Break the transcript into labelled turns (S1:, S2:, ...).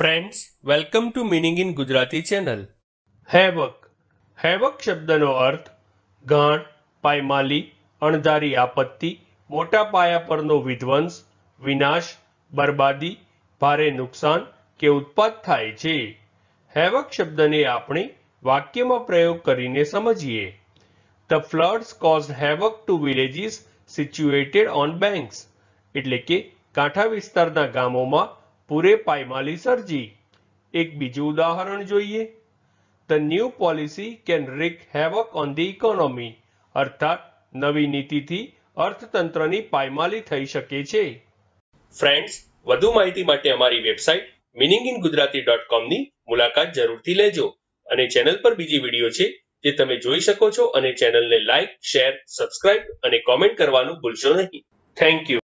S1: friends welcome to meaning in
S2: Gujarati channel havoc havoc શબ્દનો અર્થ ગાણ પાયમાલી અણધારી આપત્તિ મોટા પાયા પરનો વિધ્વંસ વિનાશ બરબાદી ભારે નુકસાન કે ઉત્પાદ થાય છે હેવક શબ્દને આપણે વાક્યમાં પ્રયોગ કરીને સમજીએ the floods cause havoc to villages situated on banks એટલે કે કાંઠા વિસ્તારના ગામોમાં પૂરે પાયમાલી સર્જી એક બીજું ઉદાહરણ જોઈએ the new policy can wreak havoc on the economy અર્થાત નવી નીતિથી અર્થતંત્રની પાયમાલી થઈ શકે છે ફ્રેન્ડ્સ વધુ માહિતી માટે અમારી website meaning in Gujarati dot કોમની મુલાકાત જરૂરથી લેજો અને ચેનલ પર બીજી વિડીયો છે જે તમે જોઈ શકો છો અને ચેનલને લાઇક શેર સબસ્ક્રાઇબ અને કોમેન્ટ કરવાનું ભૂલશો નહીં થેન્ક યુ